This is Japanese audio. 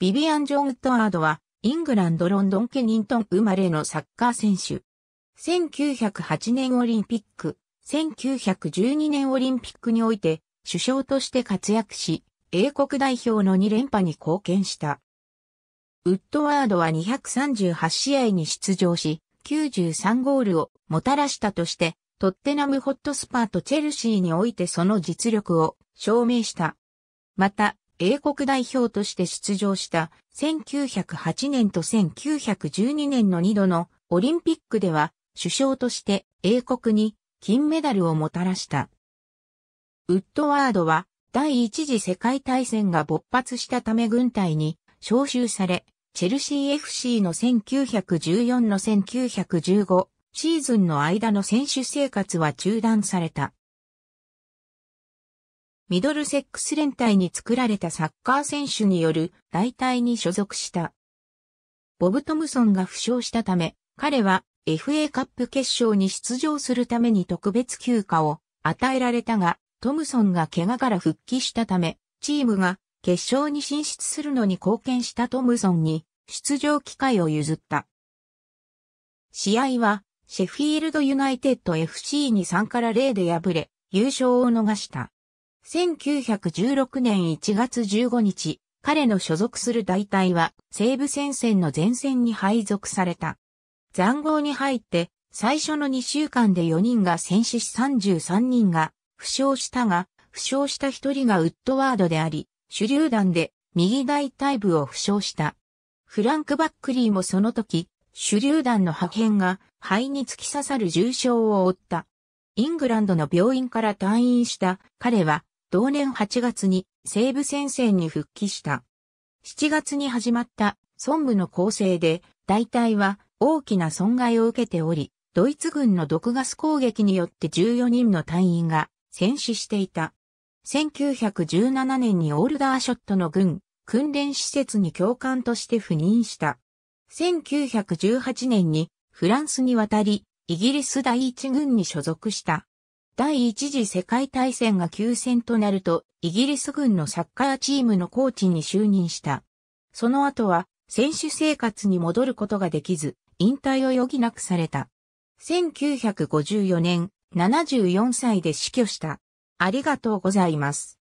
ビビアン・ジョン・ウッドワードは、イングランド・ロンドン・ケニントン生まれのサッカー選手。1908年オリンピック、1912年オリンピックにおいて、首相として活躍し、英国代表の2連覇に貢献した。ウッドワードは238試合に出場し、93ゴールをもたらしたとして、トッテナムホットスパーとチェルシーにおいてその実力を証明した。また、英国代表として出場した1908年と1912年の2度のオリンピックでは首相として英国に金メダルをもたらした。ウッドワードは第一次世界大戦が勃発したため軍隊に招集され、チェルシー FC の1914の1915シーズンの間の選手生活は中断された。ミドルセックス連隊に作られたサッカー選手による大隊に所属した。ボブ・トムソンが負傷したため、彼は FA カップ決勝に出場するために特別休暇を与えられたが、トムソンが怪我から復帰したため、チームが決勝に進出するのに貢献したトムソンに出場機会を譲った。試合はシェフィールドユナイテッド FC に3から0で敗れ、優勝を逃した。1916年1月15日、彼の所属する大隊は西部戦線の前線に配属された。残壕に入って最初の2週間で4人が戦死し33人が負傷したが、負傷した1人がウッドワードであり、手榴弾で右大隊部を負傷した。フランク・バックリーもその時、手榴弾の破片が肺に突き刺さる重傷を負った。イングランドの病院から退院した彼は同年8月に西部戦線に復帰した。7月に始まった孫武の攻勢で、大隊は大きな損害を受けており、ドイツ軍の毒ガス攻撃によって14人の隊員が戦死していた。1917年にオールダーショットの軍、訓練施設に教官として赴任した。1918年にフランスに渡り、イギリス第一軍に所属した。第一次世界大戦が休戦となると、イギリス軍のサッカーチームのコーチに就任した。その後は、選手生活に戻ることができず、引退を余儀なくされた。1954年、74歳で死去した。ありがとうございます。